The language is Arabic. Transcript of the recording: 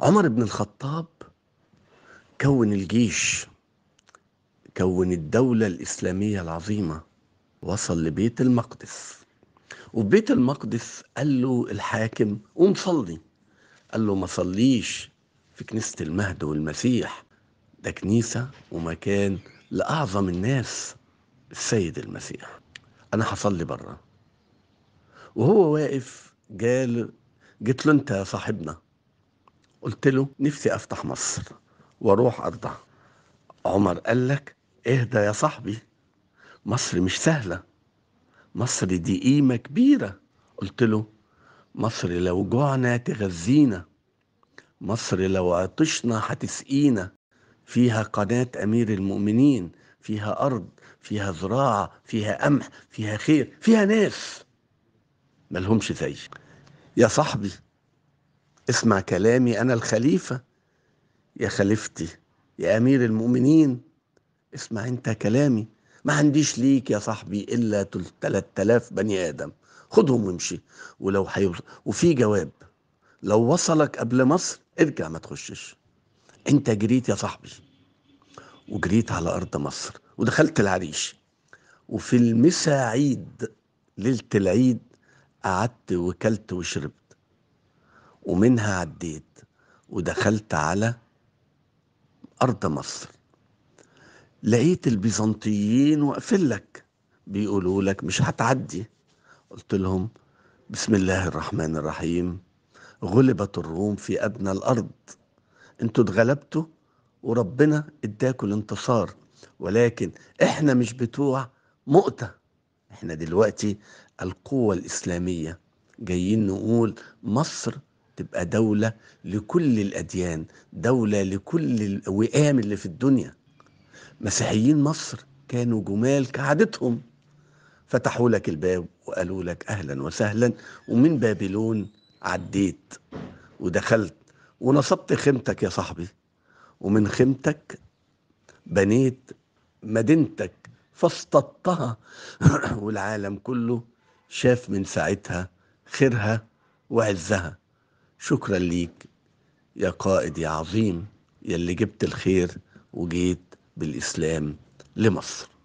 عمر بن الخطاب كون الجيش كون الدولة الإسلامية العظيمة وصل لبيت المقدس وبيت المقدس قال له الحاكم قوم صلي قال له ما صليش في كنيسة المهد والمسيح ده كنيسة ومكان لأعظم الناس السيد المسيح أنا هصلي بره وهو واقف قال جيت له أنت يا صاحبنا قلت له نفسي افتح مصر واروح ارضع عمر قال لك اهدى يا صاحبي مصر مش سهله مصر دي قيمه كبيره قلت له مصر لو جوعنا تغذينا مصر لو عطشنا هتسقينا فيها قناه امير المؤمنين فيها ارض فيها زراعه فيها قمح فيها خير فيها ناس ملهمش زي يا صاحبي اسمع كلامي أنا الخليفة يا خليفتي يا أمير المؤمنين اسمع أنت كلامي ما عنديش ليك يا صاحبي إلا 3000 بني آدم خدهم وامشي ولو حيوصل وفي جواب لو وصلك قبل مصر ارجع ما تخشش انت جريت يا صاحبي وجريت على أرض مصر ودخلت العريش وفي المسا عيد ليلة العيد قعدت وكلت وشربت ومنها عديت ودخلت على أرض مصر لقيت البيزنطيين واقفين لك بيقولوا لك مش هتعدي قلت لهم بسم الله الرحمن الرحيم غلبت الروم في أدنى الأرض انتوا اتغلبتوا وربنا اداكوا الانتصار ولكن احنا مش بتوع مؤتة احنا دلوقتي القوة الإسلامية جايين نقول مصر تبقى دولة لكل الأديان دولة لكل الوئام اللي في الدنيا مسيحيين مصر كانوا جمال كعادتهم فتحوا لك الباب وقالوا لك أهلا وسهلا ومن بابلون عديت ودخلت ونصبت خيمتك يا صاحبي ومن خيمتك بنيت مدينتك فاستطها والعالم كله شاف من ساعتها خيرها وعزها شكرا ليك يا قائد يا عظيم يا اللي جبت الخير وجيت بالإسلام لمصر